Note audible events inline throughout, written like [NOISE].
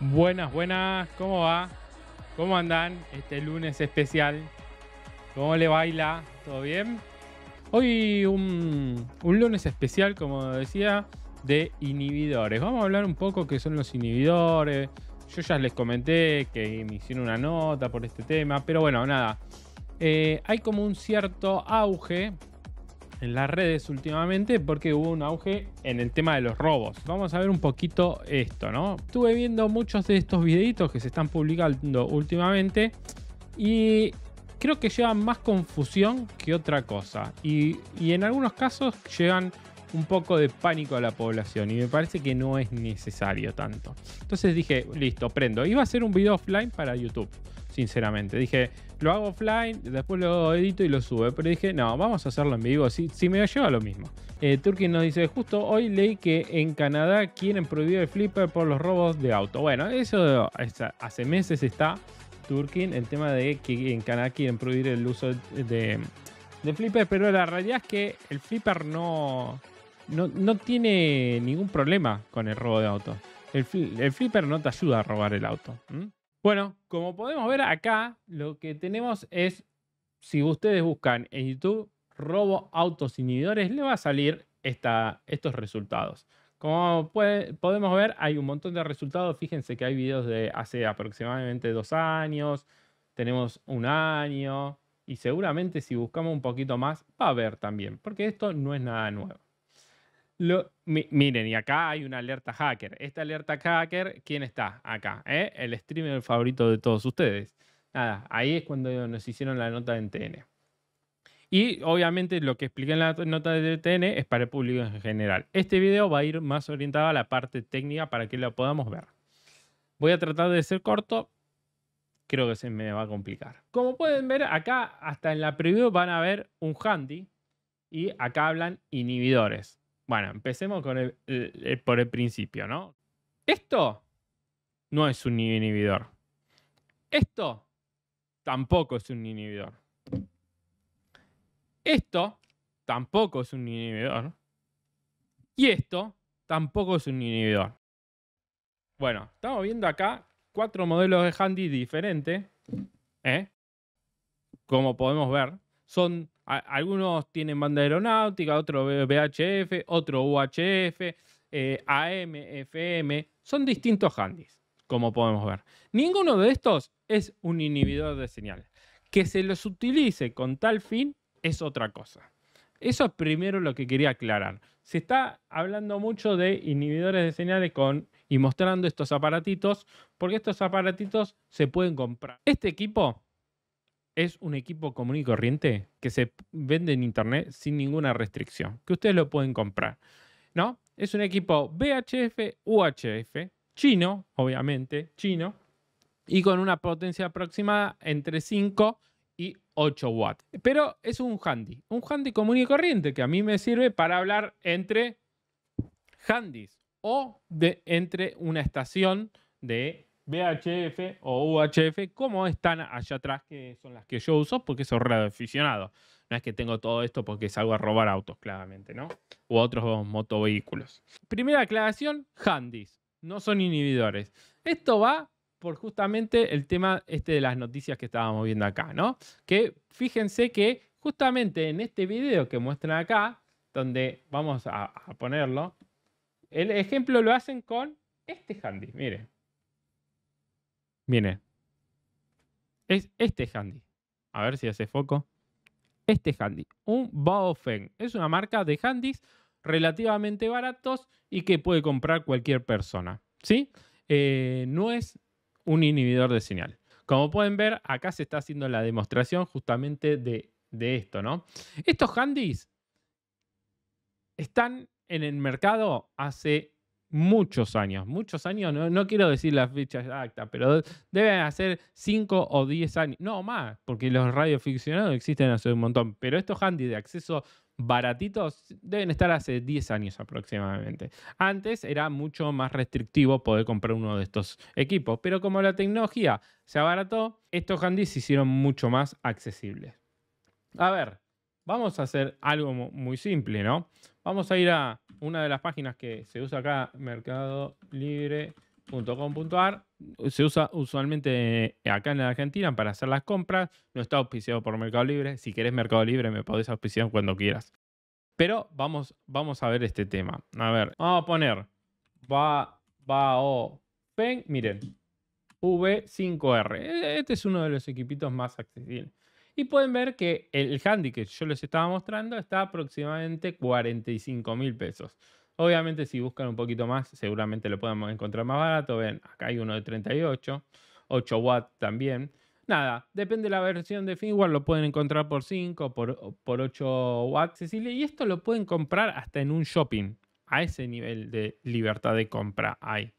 Buenas, buenas, ¿cómo va? ¿Cómo andan? Este lunes especial. ¿Cómo le baila? ¿Todo bien? Hoy un, lunes especial, como decía, de inhibidores. Vamos a hablar un poco qué son los inhibidores. Yo ya les comenté que me hicieron una nota por este tema, pero bueno, nada. Eh, hay como un cierto auge en las redes últimamente porque hubo un auge en el tema de los robos. Vamos a ver un poquito esto, ¿no? Estuve viendo muchos de estos videitos que se están publicando últimamente y creo que llevan más confusión que otra cosa. Y, en algunos casos Llegan un poco de pánico a la población y me parece que no es necesario tanto. Entonces dije, listo, prendo. Iba a hacer un video offline para YouTube, sinceramente. Dije, lo hago offline, después lo edito y lo sube. Pero dije, no, vamos a hacerlo en vivo, si, me lleva lo mismo. Eh, Turkin nos dice, justo hoy leí que en Canadá quieren prohibir el flipper por los robos de auto. Bueno, eso hace meses está Turkin, el tema de que en Canadá quieren prohibir el uso de, de, de flipper, pero la realidad es que el flipper no no, tiene ningún problema con el robo de auto. El, flipper no te ayuda a robar el auto. Bueno, como podemos ver acá, lo que tenemos es, si ustedes buscan en YouTube robo autos inhibidores, le va a salir estos resultados. Como podemos ver, hay un montón de resultados. Fíjense que hay videos de hace aproximadamente dos años, tenemos un año, y seguramente si buscamos un poquito más, va a haber también, porque esto no es nada nuevo miren, y acá hay una alerta hacker. Esta alerta hacker, ¿quién está acá? ¿eh? El streamer favorito de todos ustedes. Nada, ahí es cuando nos hicieron la nota de TN. Y obviamente lo que expliqué en la nota de TN es para el público en general. Este video va a ir más orientado a la parte técnica para que lo podamos ver. Voy a tratar de ser corto. Creo que se me va a complicar. Como pueden ver, acá hasta en la preview van a ver un handy y acá hablan inhibidores. Bueno, empecemos por el principio, ¿no? Esto no es un inhibidor. Esto tampoco es un inhibidor. Esto tampoco es un inhibidor. Y esto tampoco es un inhibidor. Bueno, estamos viendo acá cuatro modelos de handy diferentes. ¿eh? Como podemos ver, son algunos tienen banda aeronáutica, otro VHF, otro UHF, eh, AM, FM. Son distintos handys, como podemos ver. Ninguno de estos es un inhibidor de señal. Que se los utilice con tal fin es otra cosa. Eso es primero lo que quería aclarar. Se está hablando mucho de inhibidores de señales con, y mostrando estos aparatitos, porque estos aparatitos se pueden comprar. Este equipo es un equipo común y corriente que se vende en internet sin ninguna restricción, que ustedes lo pueden comprar. ¿No? Es un equipo VHF, UHF, chino, obviamente, chino, y con una potencia aproximada entre 5 y 8 watts. Pero es un handy, un handy común y corriente que a mí me sirve para hablar entre handys o de, entre una estación de VHF o UHF, como están allá atrás, que son las que yo uso, porque soy aficionado. No es que tengo todo esto porque salgo a robar autos, claramente, ¿no? U otros motovehículos. Primera aclaración, handys, no son inhibidores. Esto va por justamente el tema este de las noticias que estábamos viendo acá, ¿no? Que fíjense que justamente en este video que muestran acá, donde vamos a, a ponerlo, el ejemplo lo hacen con este handy, miren. Viene. Es este handy. A ver si hace foco. Este handy. Un Baofeng. Es una marca de handys relativamente baratos y que puede comprar cualquier persona. ¿Sí? Eh, no es un inhibidor de señal. Como pueden ver, acá se está haciendo la demostración justamente de, esto, ¿no? Estos handys están en el mercado hace muchos años, muchos años, no, no quiero decir la fecha exacta, pero deben hacer 5 o 10 años, no más, porque los radioficcionados existen hace un montón, pero estos handy de acceso baratitos deben estar hace 10 años aproximadamente. Antes era mucho más restrictivo poder comprar uno de estos equipos, pero como la tecnología se abarató, estos handys se hicieron mucho más accesibles. A ver, vamos a hacer algo muy simple, ¿no? Vamos a ir a una de las páginas que se usa acá, mercadolibre.com.ar. Se usa usualmente eh, acá en la Argentina para hacer las compras. No está auspiciado por Mercado Libre. Si querés Mercado Libre, me podés auspiciar cuando quieras. Pero vamos, vamos a ver este tema. A ver, vamos a poner ba, O Miren, V5R. E, este es uno de los equipitos más accesibles. Y pueden ver que el handy que yo les estaba mostrando está aproximadamente 45 mil pesos. Obviamente si buscan un poquito más, seguramente lo podemos encontrar más barato. Ven, acá hay uno de 38, 8 watts también. Nada, depende de la versión de firmware, lo pueden encontrar por 5, por, por 8 watts, Y esto lo pueden comprar hasta en un shopping. A ese nivel de libertad de compra hay.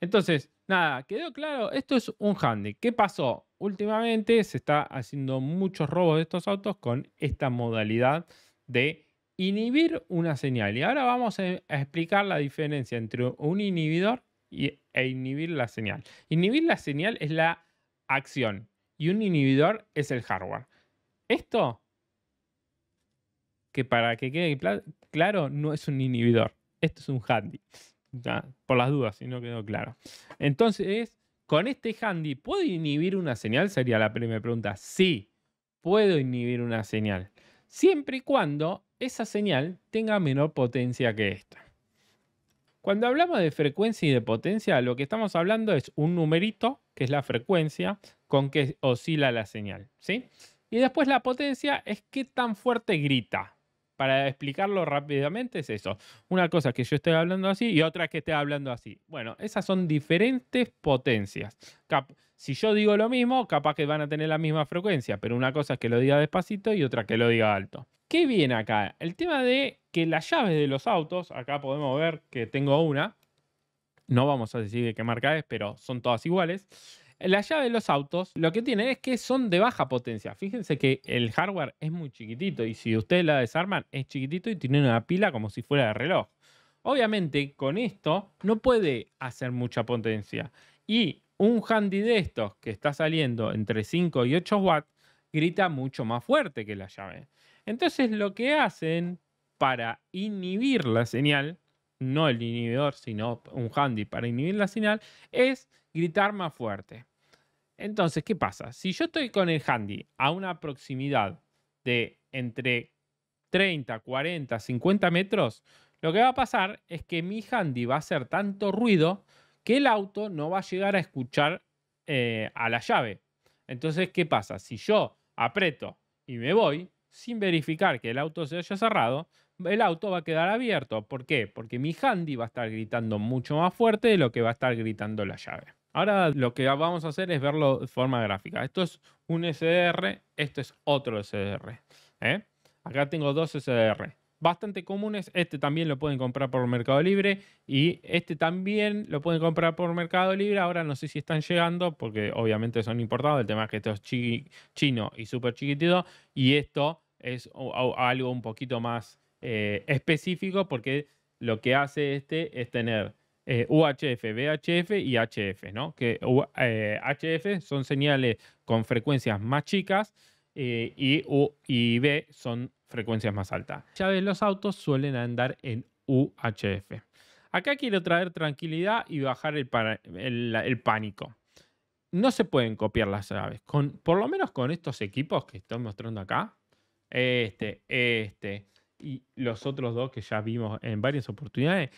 Entonces, Nada, quedó claro, esto es un handy. ¿Qué pasó? Últimamente se está haciendo muchos robos de estos autos con esta modalidad de inhibir una señal. Y ahora vamos e, a explicar la diferencia entre un inhibidor e inhibir la señal. Inhibir la señal es la acción y un inhibidor es el hardware. Esto, que para que quede claro, no es un inhibidor. Esto es un handy por las dudas, si no quedó claro. Entonces, ¿con este handy puedo inhibir una señal? Sería la primera pregunta. Sí, puedo inhibir una señal. Siempre y cuando esa señal tenga menor potencia que esta. Cuando hablamos de frecuencia y de potencia, lo que estamos hablando es un numerito, que es la frecuencia con que oscila la señal. ¿sí? Y después la potencia es qué tan fuerte grita para explicarlo rápidamente es eso. Una cosa es que yo estoy hablando así y otra es que esté hablando así. Bueno, esas son diferentes potencias. Cap si yo digo lo mismo, capaz que van a tener la misma frecuencia, pero una cosa es que lo diga despacito y otra que lo diga alto. ¿Qué viene acá? El tema de que las llaves de los autos, acá podemos ver que tengo una, no vamos a decir de qué marca es, pero son todas iguales. La llave de los autos lo que tiene es que son de baja potencia. Fíjense que el hardware es muy chiquitito y si ustedes la desarman es chiquitito y tiene una pila como si fuera de reloj. Obviamente con esto no puede hacer mucha potencia. Y un handy de estos que está saliendo entre 5 y 8 watts grita mucho más fuerte que la llave. Entonces lo que hacen para inhibir la señal, no el inhibidor, sino un handy para inhibir la señal, es gritar más fuerte. Entonces, ¿qué pasa? Si yo estoy con el handy a una proximidad de entre 30, 40, 50 metros, lo que va a pasar es que mi handy va a hacer tanto ruido que el auto no va a llegar a escuchar eh, a la llave. Entonces, ¿qué pasa? Si yo aprieto y me voy, sin verificar que el auto se haya cerrado, el auto va a quedar abierto. ¿Por qué? Porque mi handy va a estar gritando mucho más fuerte de lo que va a estar gritando la llave. Ahora lo que vamos a hacer es verlo de forma gráfica. Esto es un SDR, esto es otro SDR. ¿eh? Acá tengo dos SDR. Bastante comunes. Este también lo pueden comprar por Mercado Libre. Y este también lo pueden comprar por Mercado Libre. Ahora no sé si están llegando porque obviamente son importados. El tema es que esto es chino y súper chiquitito. Y esto es algo un poquito más eh, específico porque lo que hace este es tener eh, UHF, VHF y HF, ¿no? Que HF eh, son señales con frecuencias más chicas eh, y U y B son frecuencias más altas. Ya ves, los autos suelen andar en UHF. Acá quiero traer tranquilidad y bajar el, pánico. No se pueden copiar las llaves. por lo menos con estos equipos que estoy mostrando acá. Este, este y los otros dos que ya vimos en varias oportunidades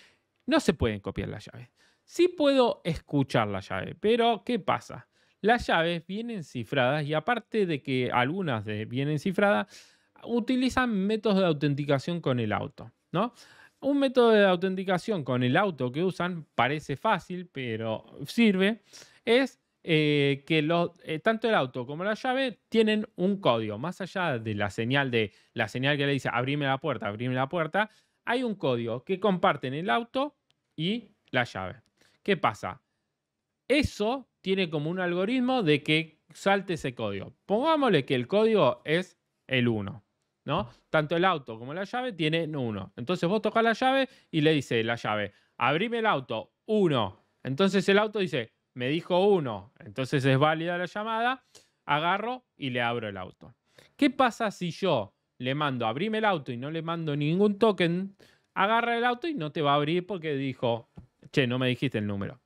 no se pueden copiar las llaves. Sí puedo escuchar la llave, pero ¿qué pasa? Las llaves vienen cifradas y aparte de que algunas de vienen cifradas, utilizan métodos de autenticación con el auto, ¿no? Un método de autenticación con el auto que usan parece fácil, pero sirve, es eh, que eh, tanto el auto como la llave tienen un código. Más allá de la señal de la señal que le dice abrime la puerta, abrime la puerta, hay un código que comparten el auto y la llave. ¿Qué pasa? Eso tiene como un algoritmo de que salte ese código. Pongámosle que el código es el 1. ¿no? Tanto el auto como la llave tienen 1. Entonces vos tocas la llave y le dice la llave, abrime el auto 1. Entonces el auto dice, me dijo 1. Entonces es válida la llamada, agarro y le abro el auto. ¿Qué pasa si yo le mando abrime el auto y no le mando ningún token agarra el auto y no te va a abrir porque dijo, che, no me dijiste el número.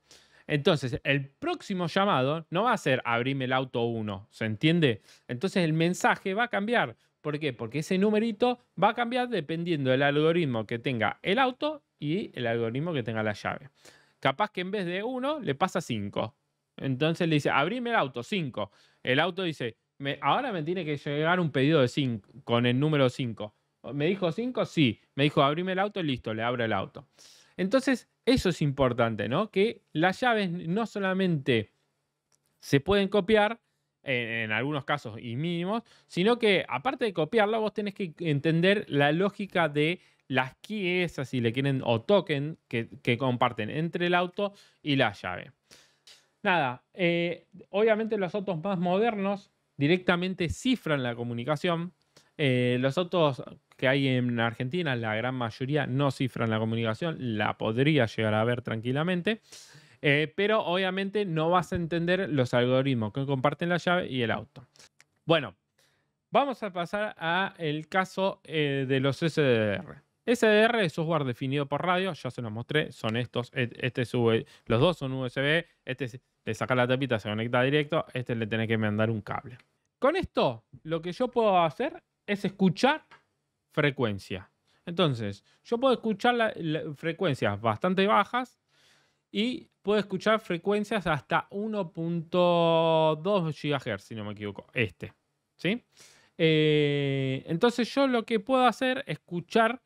Entonces, el próximo llamado no va a ser abrime el auto 1, ¿se entiende? Entonces el mensaje va a cambiar. ¿Por qué? Porque ese numerito va a cambiar dependiendo del algoritmo que tenga el auto y el algoritmo que tenga la llave. Capaz que en vez de 1 le pasa 5. Entonces le dice, abrime el auto 5. El auto dice, ahora me tiene que llegar un pedido de 5 con el número 5. ¿Me dijo cinco? Sí. Me dijo, abrime el auto, listo, le abro el auto. Entonces, eso es importante, ¿no? Que las llaves no solamente se pueden copiar, en, algunos casos y mínimos, sino que aparte de copiarla, vos tenés que entender la lógica de las keys, si le quieren, o token que, comparten entre el auto y la llave. Nada, eh, obviamente los autos más modernos directamente cifran la comunicación, eh, los autos que hay en Argentina, la gran mayoría no cifran la comunicación, la podría llegar a ver tranquilamente. Eh, pero obviamente no vas a entender los algoritmos que comparten la llave y el auto. Bueno, vamos a pasar al caso eh, de los SDR. SDR es software definido por radio, ya se los mostré, son estos, este los dos son USB, este te saca la tapita, se conecta directo, este le tenés que mandar un cable. Con esto, lo que yo puedo hacer es escuchar frecuencia. Entonces, yo puedo escuchar frecuencias bastante bajas y puedo escuchar frecuencias hasta 1.2 GHz, si no me equivoco, este. ¿sí? Eh, entonces yo lo que puedo hacer es escuchar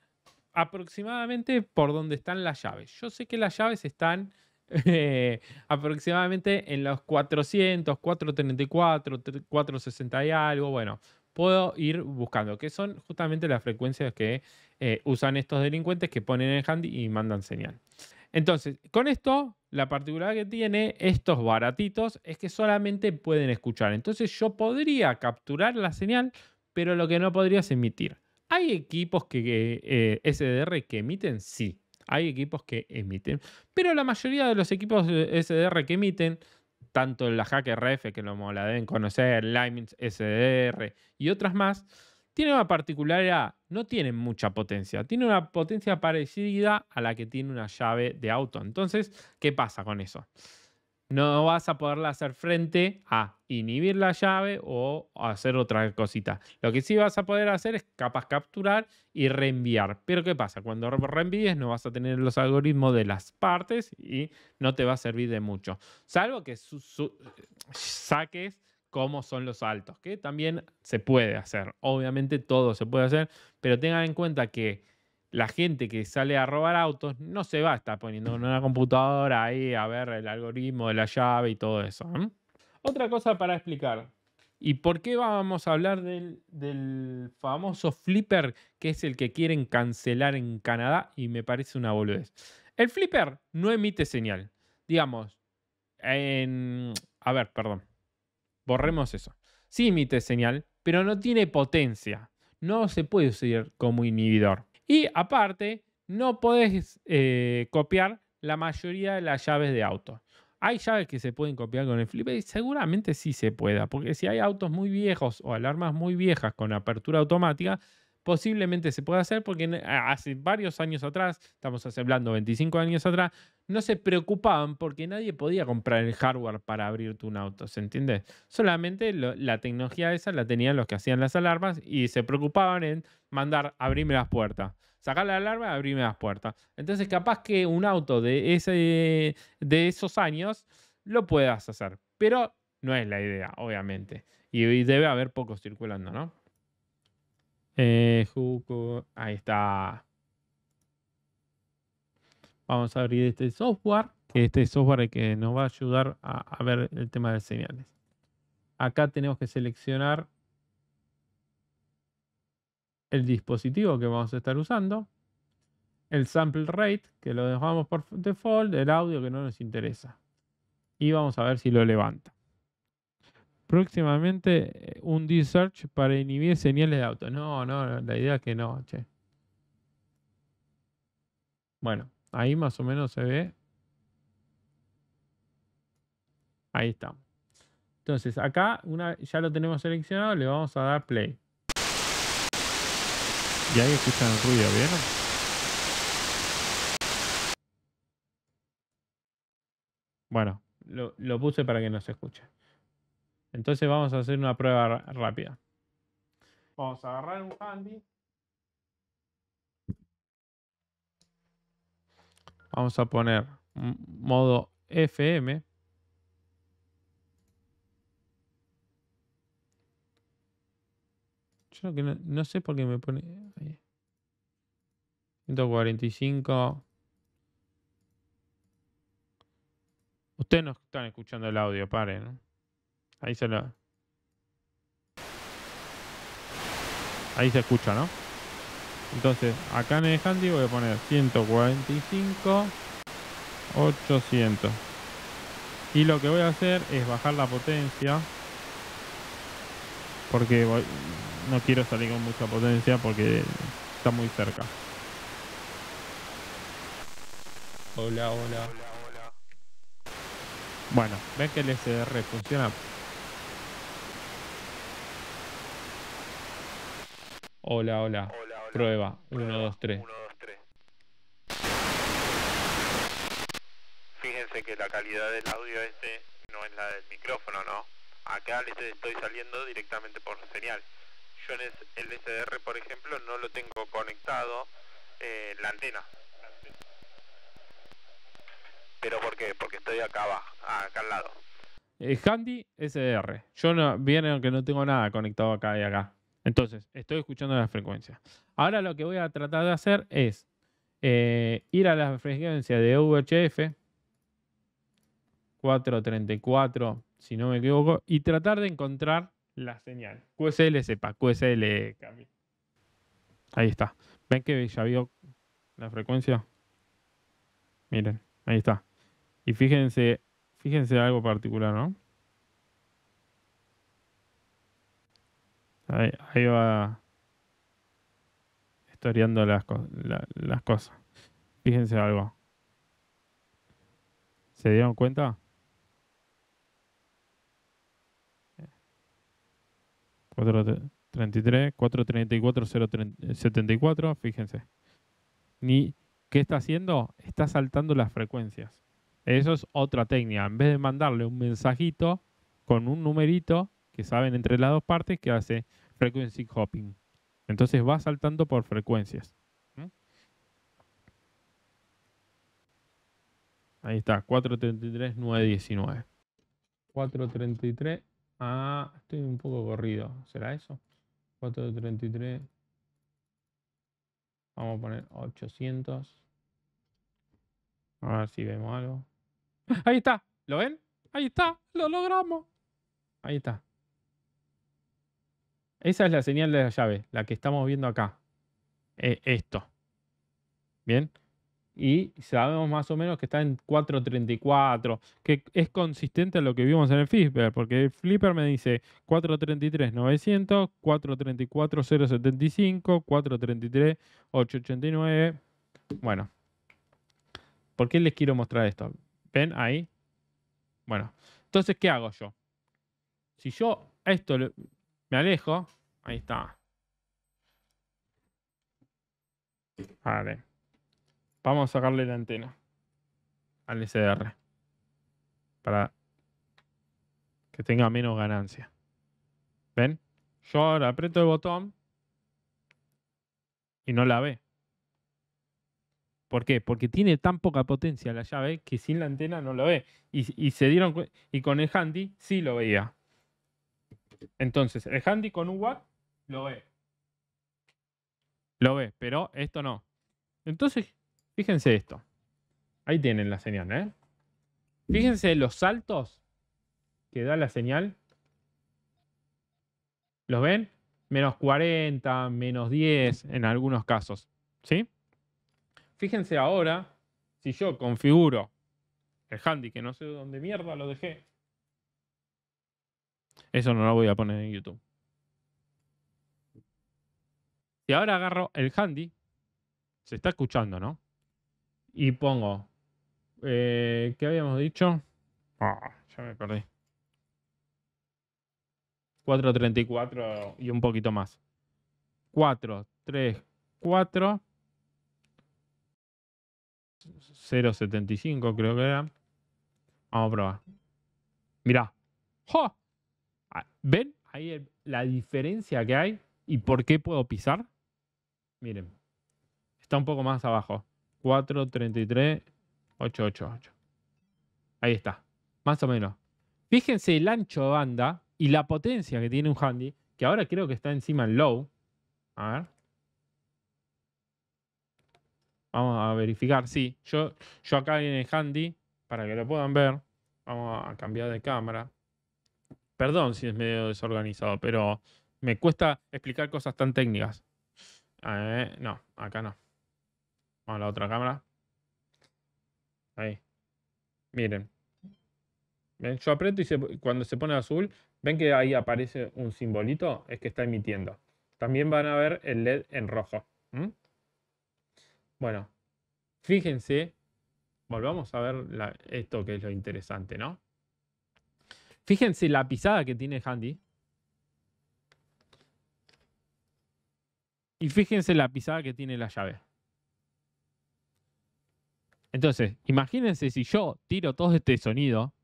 aproximadamente por donde están las llaves. Yo sé que las llaves están eh, aproximadamente en los 400, 434, 460 y algo, bueno, puedo ir buscando, que son justamente las frecuencias que eh, usan estos delincuentes que ponen el handy y mandan señal. Entonces, con esto, la particularidad que tiene estos baratitos es que solamente pueden escuchar. Entonces yo podría capturar la señal, pero lo que no podría es emitir. Hay equipos que eh, eh, SDR que emiten, sí. Hay equipos que emiten, pero la mayoría de los equipos SDR que emiten tanto la HackerRF, que lo la deben conocer, Limits SDR y otras más, tiene una particularidad, no tiene mucha potencia, tiene una potencia parecida a la que tiene una llave de auto. Entonces, ¿qué pasa con eso? no vas a poder hacer frente a inhibir la llave o hacer otra cosita. Lo que sí vas a poder hacer es capaz capturar y reenviar. Pero ¿qué pasa? Cuando reenvíes no vas a tener los algoritmos de las partes y no te va a servir de mucho. Salvo que saques cómo son los altos, que también se puede hacer. Obviamente todo se puede hacer, pero tengan en cuenta que la gente que sale a robar autos no se va a estar poniendo en una computadora ahí a ver el algoritmo de la llave y todo eso. Otra cosa para explicar. ¿Y por qué vamos a hablar del, famoso flipper que es el que quieren cancelar en Canadá? Y me parece una boludez. El flipper no emite señal. Digamos, A ver, perdón. Borremos eso. Sí emite señal, pero no tiene potencia. No se puede usar como inhibidor. Y aparte, no podés eh, copiar la mayoría de las llaves de auto. Hay llaves que se pueden copiar con el flip seguramente sí se pueda, porque si hay autos muy viejos o alarmas muy viejas con apertura automática, posiblemente se pueda hacer porque hace varios años atrás, estamos hablando 25 años atrás, no se preocupaban porque nadie podía comprar el hardware para abrirte un auto, ¿se entiende? Solamente la tecnología esa la tenían los que hacían las alarmas y se preocupaban en mandar abrirme las puertas. Sacar la alarma, abrirme las puertas. Entonces, capaz que un auto de, ese, de esos años lo puedas hacer, pero no es la idea, obviamente. y debe haber pocos circulando, ¿no? Eh, ahí está. Vamos a abrir este software. Este software que nos va a ayudar a, a ver el tema de señales. Acá tenemos que seleccionar el dispositivo que vamos a estar usando, el sample rate, que lo dejamos por default, el audio que no nos interesa. Y vamos a ver si lo levanta. Próximamente eh, un D-Search para inhibir señales de auto. No, no, la idea es que no, che. Bueno, ahí más o menos se ve. Ahí está. Entonces, acá una, ya lo tenemos seleccionado, le vamos a dar play. Y ahí escuchan el ruido, ¿vieron? Bueno, lo, lo puse para que no se escuche. Entonces vamos a hacer una prueba rápida. Vamos a agarrar un handy. Vamos a poner modo FM. Yo que no, sé por qué me pone... ahí. 145. Ustedes no están escuchando el audio, paren. ¿no? Ahí se lo... Ahí se escucha, ¿no? Entonces, acá en el handy voy a poner 145, 800. Y lo que voy a hacer es bajar la potencia. Porque no quiero salir con mucha potencia porque está muy cerca. Hola, hola. Bueno, ven que el SDR funciona Hola, hola. Prueba. 1, 2, 3. Fíjense que la calidad del audio este no es la del micrófono, ¿no? Acá les estoy saliendo directamente por señal Yo en el SDR, por ejemplo, no lo tengo conectado eh, la antena. ¿Pero por qué? Porque estoy acá acá al lado. Eh, handy SDR. Yo no, viene aunque no tengo nada conectado acá y acá. Entonces, estoy escuchando la frecuencia. Ahora lo que voy a tratar de hacer es eh, ir a la frecuencia de VHF 434, si no me equivoco, y tratar de encontrar la señal. QSL sepa, QSL Ahí está. ¿Ven que ya vio la frecuencia? Miren, ahí está. Y fíjense, fíjense algo particular, ¿no? Ahí, va historiando las, las cosas. Fíjense algo. ¿Se dieron cuenta? 433, 434, 074, fíjense. Ni, ¿Qué está haciendo? Está saltando las frecuencias. Eso es otra técnica. En vez de mandarle un mensajito con un numerito, que saben entre las dos partes que hace frequency hopping. Entonces va saltando por frecuencias. Ahí está, 433, 919. 433. Ah, estoy un poco corrido. ¿Será eso? 433. Vamos a poner 800. A ver si vemos algo. Ahí está. ¿Lo ven? Ahí está. Lo logramos. Ahí está. Esa es la señal de la llave, la que estamos viendo acá. E, esto. Bien. Y sabemos más o menos que está en 4.34, que es consistente a lo que vimos en el Flipper, porque el Flipper me dice 433.900, 434.075, 433.889. Bueno, ¿por qué les quiero mostrar esto? ¿Ven ahí? Bueno, entonces, ¿qué hago yo? Si yo esto me alejo. Ahí está. Vale. Vamos a sacarle la antena al SDR. Para que tenga menos ganancia. ¿Ven? Yo ahora aprieto el botón y no la ve. ¿Por qué? Porque tiene tan poca potencia la llave que sin la antena no lo ve. Y, se dieron y con el handy sí lo veía. Entonces, el handy con un lo ve. Lo ve, pero esto no. Entonces, fíjense esto. Ahí tienen la señal, ¿eh? Fíjense los saltos que da la señal. ¿Los ven? Menos 40, menos 10 en algunos casos. ¿Sí? Fíjense ahora, si yo configuro el handy, que no sé dónde mierda lo dejé, eso no lo voy a poner en YouTube. Y ahora agarro el handy. Se está escuchando, ¿no? Y pongo. Eh, ¿Qué habíamos dicho? Ah, ya me perdí. 4.34 y un poquito más. 4, 3, 4. 0.75 creo que era. Vamos a probar. Mirá. ¡Jo! ¿Ven ahí la diferencia que hay y por qué puedo pisar? Miren, está un poco más abajo. 433, 888. Ahí está, más o menos. Fíjense el ancho de banda y la potencia que tiene un handy, que ahora creo que está encima en low. A ver. Vamos a verificar. Sí, yo, yo acá en el handy, para que lo puedan ver, vamos a cambiar de cámara. Perdón si es medio desorganizado, pero me cuesta explicar cosas tan técnicas. no, acá no. Vamos a la otra cámara. Ahí. Miren. Yo aprieto y cuando se pone azul, ven que ahí aparece un simbolito, es que está emitiendo. También van a ver el LED en rojo. Bueno, fíjense, volvamos a ver esto que es lo interesante, ¿no? Fíjense la pisada que tiene Handy. Y fíjense la pisada que tiene la llave. Entonces, imagínense si yo tiro todo este sonido.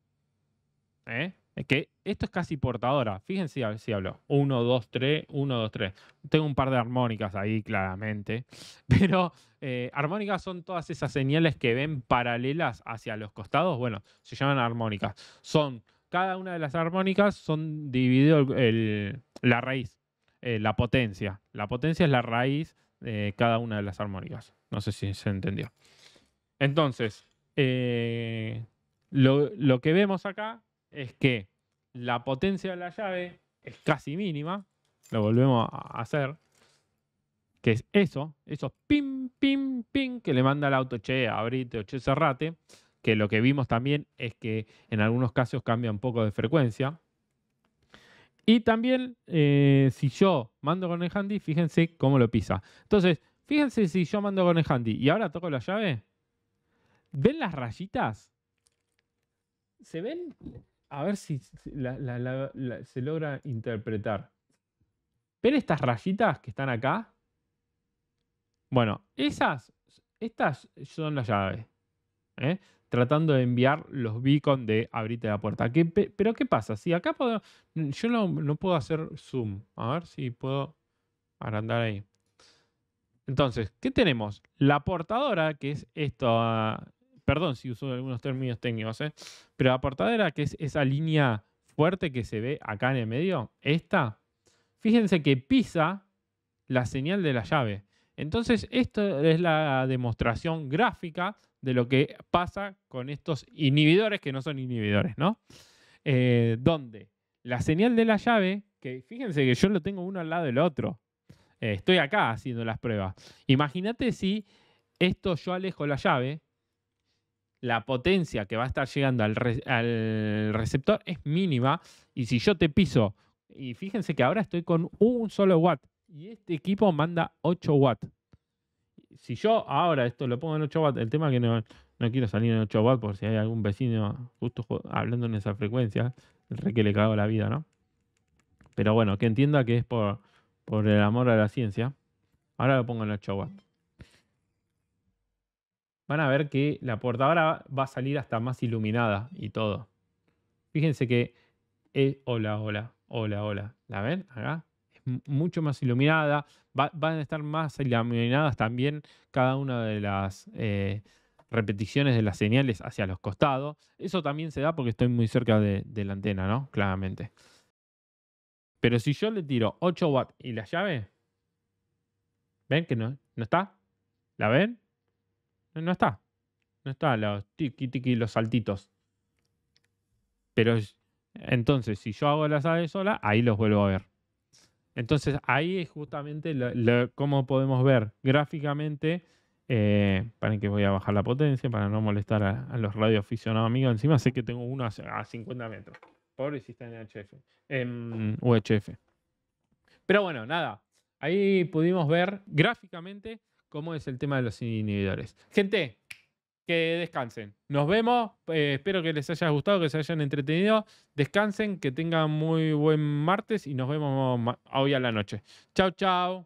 ¿eh? Es que esto es casi portadora. Fíjense si hablo. 1, 2, 3, 1, 2, 3. Tengo un par de armónicas ahí, claramente. [LAUGHS] Pero eh, armónicas son todas esas señales que ven paralelas hacia los costados. Bueno, se llaman armónicas. Son cada una de las armónicas son dividido el, la raíz, eh, la potencia. La potencia es la raíz de cada una de las armónicas. No sé si se entendió. Entonces, eh, lo, que vemos acá es que la potencia de la llave es casi mínima. Lo volvemos a hacer que es eso, esos pim, pim, pim que le manda el auto, che, abrite o che, cerrate, que lo que vimos también es que en algunos casos cambia un poco de frecuencia. Y también, eh, si yo mando con el handy, fíjense cómo lo pisa. Entonces, fíjense si yo mando con el handy y ahora toco la llave. ¿Ven las rayitas? ¿Se ven? A ver si se logra interpretar. ¿Ven estas rayitas que están acá? Bueno, esas, estas son las llaves. ¿eh? tratando de enviar los beacons de abrirte la puerta. pero ¿qué pasa? Si acá puedo, mm, yo no, puedo hacer zoom. A ver si puedo agrandar ahí. Entonces, ¿qué tenemos? La portadora, que es esto... Ah, perdón si uso algunos términos técnicos, ¿eh? pero la portadora, que es esa línea fuerte que se ve acá en el medio, esta, fíjense que pisa la señal de la llave. Entonces, esto es la demostración gráfica de lo que pasa con estos inhibidores que no son inhibidores, ¿no? Eh, donde la señal de la llave, que fíjense que yo lo tengo uno al lado del otro, eh, estoy acá haciendo las pruebas. Imagínate si esto yo alejo la llave, la potencia que va a estar llegando al, al receptor es mínima, y si yo te piso, y fíjense que ahora estoy con un solo watt, y este equipo manda 8 watts si yo ahora esto lo pongo en 8 watts, el tema es que no, quiero salir en 8 watts por si hay algún vecino justo hablando en esa frecuencia, El rey que le cago la vida, ¿no? Pero bueno, que entienda que es por, el amor a la ciencia. Ahora lo pongo en 8 watts. Van a ver que la ahora va a salir hasta más iluminada y todo. Fíjense que es eh, hola, hola, hola, hola. ¿La ven? Acá mucho más iluminada. van a estar más iluminadas también cada una de las eh, repeticiones de las señales hacia los costados. Eso también se da porque estoy muy cerca de, la antena, ¿no? Claramente. Pero si yo le tiro 8 watts y la llave, ¿ven que no, no está? ¿La ven? No, está. No está los tiki tiki, los saltitos. Pero entonces, si yo hago la llave sola, ahí los vuelvo a ver. Entonces ahí es justamente cómo podemos ver gráficamente. Eh, para que voy a bajar la potencia para no molestar a, los radioaficionados amigos. Encima sé que tengo uno a, 50 metros. Pobre si está en HF. En UHF. Pero bueno, nada. Ahí pudimos ver gráficamente cómo es el tema de los inhibidores. Gente, que descansen. Nos vemos. Eh, espero que les haya gustado, que se hayan entretenido. Descansen, que tengan muy buen martes y nos vemos hoy a la noche. Chao, chao.